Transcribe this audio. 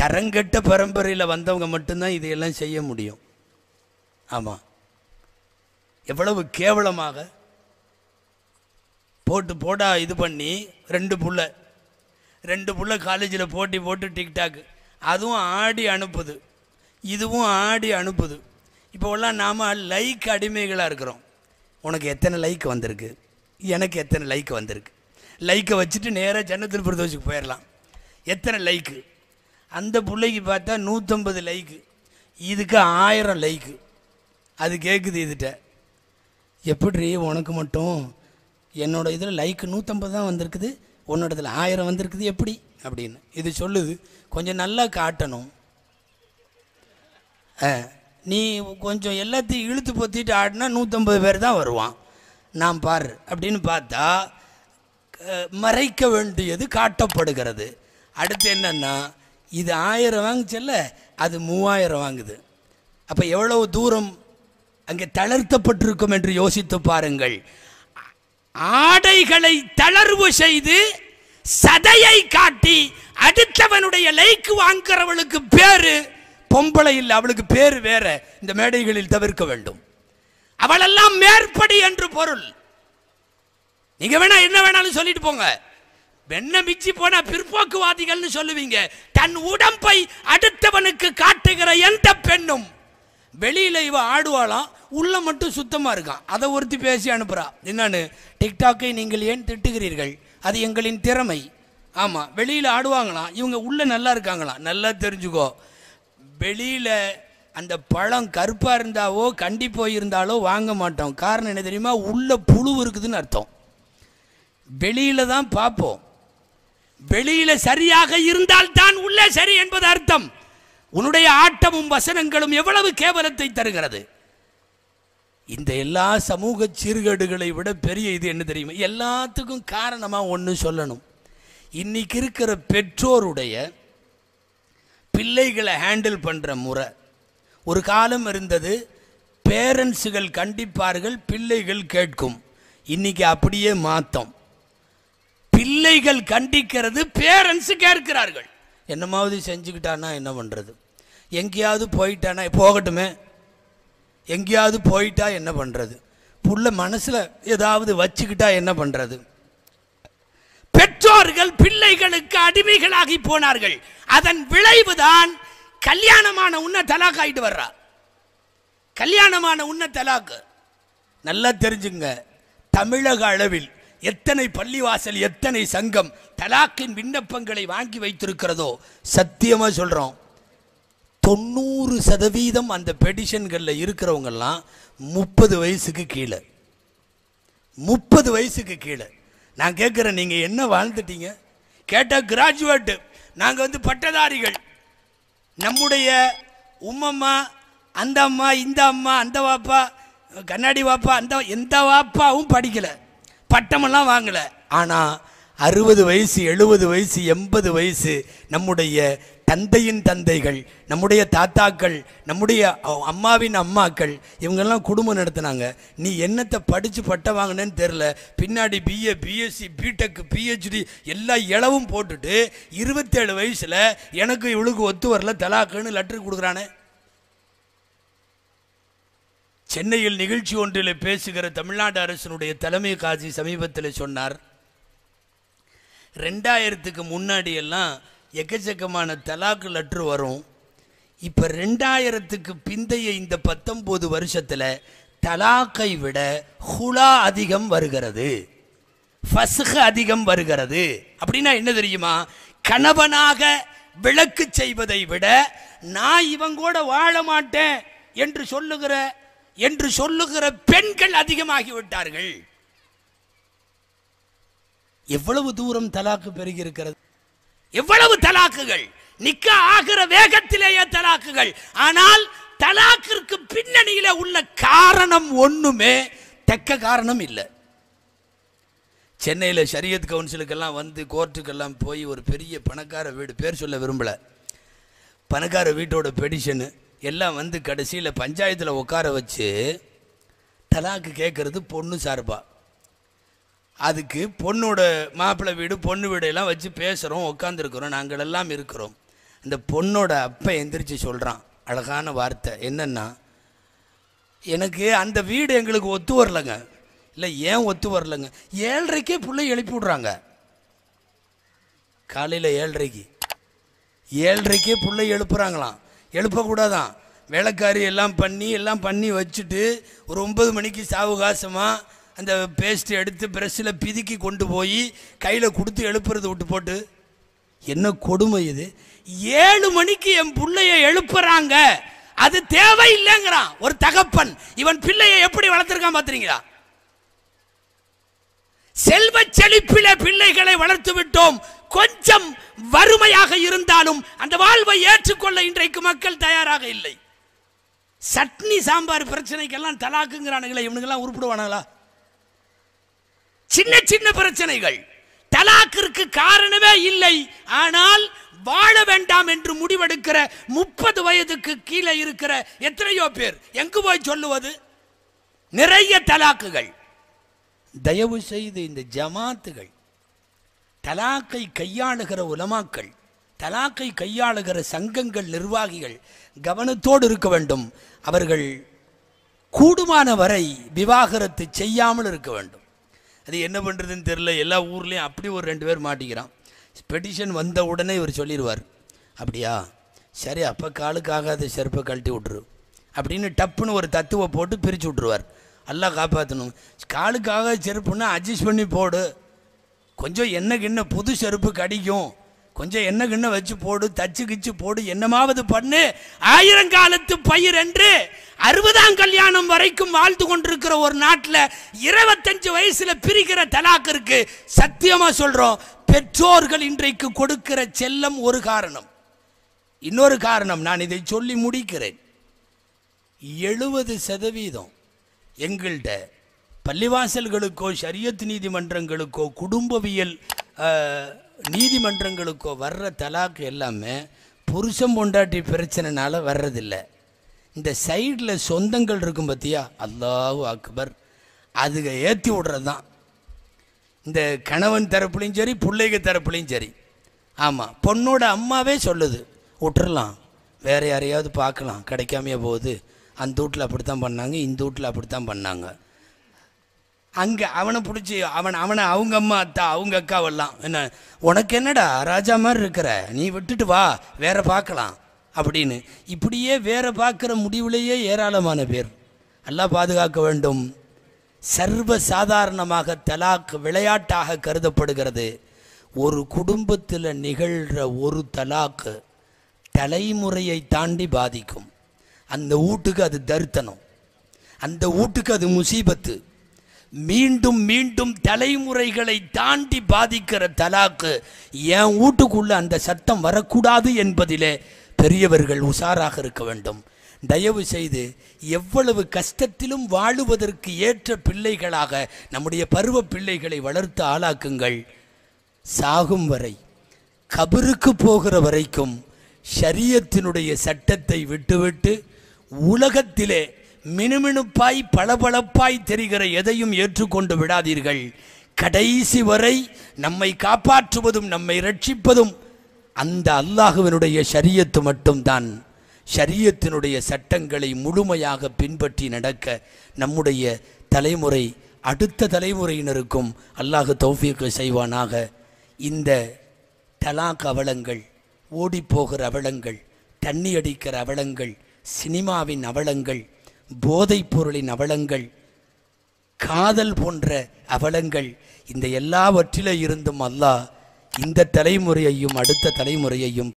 தரங்கெட்ட பரம்பரையில் வந்தவங்க மட்டும்தான் இதையெல்லாம் செய்ய முடியும் ஆமாம் எவ்வளவு கேவலமாக போட்டு போடா இது பண்ணி ரெண்டு புள்ள ரெண்டு புள்ள காலேஜில் போட்டி போட்டு டிக்டாக் அதுவும் ஆடி அனுப்புது இதுவும் ஆடி அனுப்புது இப்போல்லாம் நாம் லைக் அடிமைகளாக இருக்கிறோம் உனக்கு எத்தனை லைக் வந்திருக்கு எனக்கு எத்தனை லைக் வந்திருக்கு லைக்கை வச்சுட்டு நேராக ஜன்னத்தில் பிரதோஷிக்கு போயிடலாம் எத்தனை லைக்கு அந்த பிள்ளைக்கு பார்த்தா நூற்றம்பது லைக்கு இதுக்கு ஆயிரம் லைக்கு அது கேட்குது இதுகிட்ட எப்படி உனக்கு மட்டும் என்னோடய இதில் லைக்கு நூற்றம்பது தான் வந்திருக்குது உன்னோடதில் ஆயிரம் வந்திருக்குது எப்படி அப்படின்னு இது சொல்லுது கொஞ்சம் நல்லா காட்டணும் நீ கொஞ்சம் எல்லாத்தையும் இழுத்து பொத்திட்டு ஆடினா நூற்றம்பது பேர் தான் வருவான் நான் பார் அப்படின்னு பார்த்தா மறைக்க வேண்டியது காட்டப்படுகிறது அடுத்து என்னென்னா இது ஆயிரம் வாங்குச்சல்ல அது மூவாயிரம் வாங்குது அப்போ எவ்வளவு தூரம் அங்கே தளர்த்தப்பட்டிருக்கும் என்று யோசித்து பாருங்கள் ஆடைகளை தளர்வு செய்து சதையை காட்டி அடுத்தவனுடைய லைக்கு வாங்குறவளுக்கு பேரு பொம்பளை இல்லை அவளுக்கு பேர் வேற இந்த மேடைகளில் தவிர்க்க வேண்டும் அவளெல்லாம் மேற்படி என்று பொருள் நீங்க வேணா என்ன வேணாலும் சொல்லிட்டு போங்க வெண்ண மிச்சி போனா பிற்போக்குவாதிகள்னு சொல்லுவீங்க தன் உடம்பை அடுத்தவனுக்கு காட்டுகிற எந்த பெண்ணும் வெளியில் இவ ஆடுவாளாம் உள்ள மட்டும் சுத்தமாக இருக்கான் அதை ஒருத்தி பேசி அனுப்புகிறா என்னன்னு டிக்டாக்கை நீங்கள் ஏன் திட்டுகிறீர்கள் அது எங்களின் திறமை ஆமாம் வெளியில் ஆடுவாங்களாம் இவங்க உள்ளே நல்லா இருக்காங்களாம் நல்லா தெரிஞ்சுக்கோ வெளியில் அந்த பழம் கருப்பாக இருந்தாவோ கண்டி போயிருந்தாலோ வாங்க மாட்டோம் காரணம் என்ன தெரியுமா உள்ளே புழு இருக்குதுன்னு அர்த்தம் வெளியில தான் பார்ப்போம் வெளியில சரியாக இருந்தால் தான் உள்ளே சரி என்பது அர்த்தம் உன்னுடைய ஆட்டமும் வசனங்களும் எவ்வளவு கேவலத்தை தருகிறது இந்த எல்லா சமூக சீர்கேடுகளை விட பெரிய இது என்ன தெரியுமா எல்லாத்துக்கும் காரணமாக ஒன்று சொல்லணும் இன்னைக்கு இருக்கிற பெற்றோருடைய பிள்ளைகளை ஹேண்டில் பண்ணுற முறை ஒரு காலம் இருந்தது பேரண்ட்ஸுகள் கண்டிப்பார்கள் பிள்ளைகள் கேட்கும் இன்னைக்கு அப்படியே மாற்றம் பிள்ளைகள் கண்டிக்கிறது பேரண்ட்ஸ் கேட்கிறார்கள் என்னமாவது செஞ்சுக்கிட்டானா என்ன பண்ணுறது எங்கேயாவது போயிட்டானா போகட்டுமே எங்கேயாவது போயிட்டா என்ன பண்ணுறது புள்ள மனசில் ஏதாவது வச்சுக்கிட்டா என்ன பண்ணுறது பெற்றோர்கள் பிள்ளைகளுக்கு அடிமைகளாகி போனார்கள் அதன் விளைவுதான் கல்யாணமான உன்ன தலாக் ஆகிட்டு வர்றா கல்யாணமான உன்ன தலாக்கு நல்லா தெரிஞ்சுங்க தமிழக அளவில் எத்தனை பள்ளிவாசல் எத்தனை சங்கம் தலாக்கின் விண்ணப்பங்களை வாங்கி வைத்திருக்கிறதோ சத்தியமாக சொல்கிறோம் தொண்ணூறு சதவீதம் அந்த பெடிஷன்களில் இருக்கிறவங்கெல்லாம் முப்பது வயசுக்கு கீழே முப்பது வயசுக்கு கீழே நான் கேட்குறேன் நீங்கள் என்ன வாழ்ந்துட்டீங்க கேட்டால் கிராஜுவேட்டு நாங்கள் வந்து பட்டதாரிகள் நம்முடைய உம்மம்மா அந்த அம்மா இந்த அம்மா அந்த வாப்பா கண்ணாடி வாப்பா அந்த எந்த வாப்பாவும் படிக்கலை பட்டமெல்லாம் வாங்கலை ஆனால் அறுபது வயசு எழுபது வயசு எண்பது வயசு நம்முடைய தந்தையின் தந்தைகள் நம்முடைய தாத்தாக்கள் நம்முடைய அம்மாவின் அம்மாக்கள் இவங்கெல்லாம் குடும்பம் நடத்தினாங்க நீ என்னத்தை படித்து பட்ட வாங்கினேன்னு தெரில பின்னாடி பிஏ பிஎஸ்சி பிடெக் பிஹெச்டி எல்லா இளவும் போட்டுட்டு இருபத்தேழு வயசில் எனக்கு இவளுக்கு ஒத்து வரல தலாக்குன்னு லெட்ரு கொடுக்குறானே சென்னையில் நிகழ்ச்சி ஒன்றில் பேசுகிற தமிழ்நாடு அரசினுடைய தலைமை காசி சமீபத்தில் சொன்னார் ரெண்டாயிரத்துக்கு முன்னாடியெல்லாம் எக்கச்சக்கமான தலாக்கு லற்று வரும் இப்போ ரெண்டாயிரத்துக்கு பிந்தைய இந்த பத்தொம்போது வருஷத்தில் தலாக்கை விட ஹுலா அதிகம் வருகிறது ஃபசுக அதிகம் வருகிறது அப்படின்னா என்ன தெரியுமா கணவனாக விளக்கு செய்வதை விட நான் இவங்கூட வாழ மாட்டேன் என்று சொல்லுகிற என்று சொல்லுகிற பெண்கள் அதிகமாகிவிட்டார்கள் எவ்வளவு தூரம் தலாக்கு பெருகியிருக்கிறது எவ்வளவு தலாக்குகள் நிக்க ஆகிற வேகத்திலேயே தலாக்குகள் ஆனால் தலாக்கிற்கு பின்னணியில உள்ள காரணம் ஒண்ணுமே தக்க காரணம் இல்லை சென்னையில் ஷரியத் கவுன்சிலுக்கெல்லாம் வந்து கோர்ட்டுக்கெல்லாம் போய் ஒரு பெரிய பணக்கார வீடு பேர் சொல்ல விரும்பலை பணக்கார வீட்டோட பெடிஷனு எல்லாம் வந்து கடைசியில் பஞ்சாயத்தில் உட்கார வச்சு தலாக்கு கேட்குறது பொண்ணு சார்பாக அதுக்கு பொண்ணோட மாப்பிள்ளை வீடு பொண்ணு வீடு எல்லாம் வச்சு பேசுகிறோம் உட்காந்துருக்குறோம் நாங்கள் எல்லாம் இருக்கிறோம் இந்த பொண்ணோட அப்பா எந்திரிச்சு சொல்கிறான் அழகான வார்த்தை என்னென்னா எனக்கு அந்த வீடு எங்களுக்கு ஒத்து வரலைங்க இல்லை ஏன் ஒத்து வரலைங்க ஏழரைக்கே பிள்ளை எழுப்பி விட்றாங்க காலையில் ஏழரைக்கு ஏழரைக்கே பிள்ளை எழுப்புறாங்களாம் எழுப்பக்கூடாதான் வேலைக்காரி எல்லாம் பண்ணி எல்லாம் பண்ணி வச்சுட்டு ஒரு ஒன்பது மணிக்கு சாவகாசமாக அந்த பேஸ்ட்டு எடுத்து ப்ரெஷ்ஷில் பிதுக்கி கொண்டு போய் கையில் கொடுத்து எழுப்புறது விட்டு போட்டு என்ன கொடுமை இது ஏழு மணிக்கு என் பிள்ளைய எழுப்புறாங்க அது தேவையில்லைங்கிறான் ஒரு தகப்பன் இவன் பிள்ளைய எப்படி வளர்த்துருக்கான் பார்த்துறீங்களா செல்வ செழிப்பில பிள்ளைகளை வளர்த்து விட்டோம் கொஞ்சம் வறுமையாக இருந்தாலும் அந்த வாழ்வை ஏற்றுக்கொள்ள இன்றைக்கு மக்கள் தயாராக இல்லை சட்னி சாம்பார் பிரச்சனைக்கெல்லாம் தலாக்குங்கிறானுங்களே இவனுங்கெல்லாம் உருப்பிடுவானுங்களா சின்ன சின்ன பிரச்சனைகள் தலாக்கிற்கு காரணமே இல்லை ஆனால் வாழ வேண்டாம் என்று முடிவெடுக்கிற முப்பது வயதுக்கு கீழே இருக்கிற எத்தனையோ பேர் எங்கு போய் சொல்லுவது நிறைய தலாக்குகள் தயவு செய்து இந்த ஜமாத்துகள் தலாக்கை கையாளுகிற உலமாக்கள் தலாக்கை கையாளுகிற சங்கங்கள் நிர்வாகிகள் கவனத்தோடு இருக்க வேண்டும் அவர்கள் கூடுமான வரை விவாகரத்து செய்யாமல் இருக்க வேண்டும் அது என்ன பண்ணுறதுன்னு தெரில எல்லா ஊர்லேயும் அப்படி ஒரு ரெண்டு பேர் மாட்டிக்கிறான் பெட்டிஷன் வந்த உடனே இவர் சொல்லிடுவார் அப்படியா சரி அப்போ காலுக்காக ஆகாத செருப்பை கழட்டி விட்ரு அப்படின்னு டப்புன்னு ஒரு தத்துவ போட்டு பிரித்து விட்ருவார் எல்லாம் காப்பாற்றணும் காலுக்காக செருப்புன்னா அட்ஜஸ்ட் பண்ணி போடு கொஞ்சம் என்ன கிண்ண புது செருப்பு கடிக்கும் கொஞ்சம் என்ன கிண்ண வச்சு போடு தச்சு கிச்சு போடு என்னமாவது பண்ணு ஆயிரம் காலத்து பயிர் என்று அறுபதாம் கல்யாணம் வரைக்கும் வாழ்ந்து கொண்டிருக்கிற ஒரு நாட்டில் இருபத்தஞ்சு வயசுல பிரிக்கிற தலாக்கு இருக்கு சத்தியமா சொல்றோம் பெற்றோர்கள் இன்றைக்கு கொடுக்கிற செல்லம் ஒரு காரணம் இன்னொரு காரணம் நான் இதை சொல்லி முடிக்கிறேன் எழுபது சதவீதம் எங்கள்கிட்ட பள்ளிவாசல்களுக்கோ ஷரியத் நீதிமன்றங்களுக்கோ குடும்பவியல் நீதிமன்றங்களுக்கோ வர்ற தலாக்கு எல்லாமே புருஷம் பொண்டாட்டி பிரச்சனைனால வர்றதில்லை இந்த சைடில் சொந்தங்கள் இருக்கும் பார்த்தியா அல்லாஹூ அக்பர் அதுக ஏற்றி விடுறது தான் இந்த கணவன் தரப்புலையும் சரி பிள்ளைக தரப்புலையும் சரி ஆமாம் பொண்ணோட அம்மாவே சொல்லுது விட்டுறலாம் வேறு யாரையாவது பார்க்கலாம் கிடைக்காமையே போகுது அந்த வீட்டில் அப்படித்தான் பண்ணாங்க இந்த வீட்டில் அப்படித்தான் பண்ணாங்க அங்கே அவனை பிடிச்சி அவன் அவனை அவங்க அம்மா அத்தா அவங்க அக்காவெல்லாம் என்ன உனக்கு என்னடா ராஜா மாதிரி இருக்கிற நீ விட்டுட்டு வா வேற பார்க்கலாம் அப்படின்னு இப்படியே வேற பார்க்குற முடிவுலேயே ஏராளமான பேர் நல்லா பாதுகாக்க வேண்டும் சர்வ சாதாரணமாக தலாக் விளையாட்டாக கருதப்படுகிறது ஒரு குடும்பத்தில் நிகழ்கிற ஒரு தலாக்கு தலைமுறையை தாண்டி பாதிக்கும் அந்த வீட்டுக்கு அது தருத்தனம் அந்த வீட்டுக்கு அது முசீபத்து மீண்டும் மீண்டும் தலைமுறைகளை தாண்டி பாதிக்கிற தலாக்கு என் வீட்டுக்குள்ள அந்த சத்தம் வரக்கூடாது என்பதிலே பெரியவர்கள் உஷாராக இருக்க வேண்டும் தயவு செய்து எவ்வளவு கஷ்டத்திலும் வாழுவதற்கு ஏற்ற பிள்ளைகளாக நம்முடைய பருவ பிள்ளைகளை வளர்த்து ஆளாக்குங்கள் சாகும் வரை கபருக்கு போகிற வரைக்கும் ஷரியத்தினுடைய சட்டத்தை விட்டுவிட்டு உலகத்திலே மினுமினுப்பாய் பளபளப்பாய் தெரிகிற எதையும் ஏற்றுக்கொண்டு விடாதீர்கள் கடைசி வரை நம்மை காப்பாற்றுவதும் நம்மை ரட்சிப்பதும் அந்த அல்லாஹுவனுடைய ஷரியத்து மட்டும்தான் ஷரியத்தினுடைய சட்டங்களை முழுமையாக பின்பற்றி நடக்க நம்முடைய தலைமுறை அடுத்த தலைமுறையினருக்கும் அல்லாஹு தௌஃபீக்கு செய்வானாக இந்த தலாக் அவலங்கள் ஓடிப்போகிற அவலங்கள் தண்ணி அடிக்கிற அவலங்கள் சினிமாவின் அவலங்கள் போதைப் பொருளின் அவலங்கள் காதல் போன்ற அவலங்கள் இந்த எல்லாவற்றில இருந்தும் அல்லாஹ் இந்த தலைமுறையையும் அடுத்த தலைமுறையையும்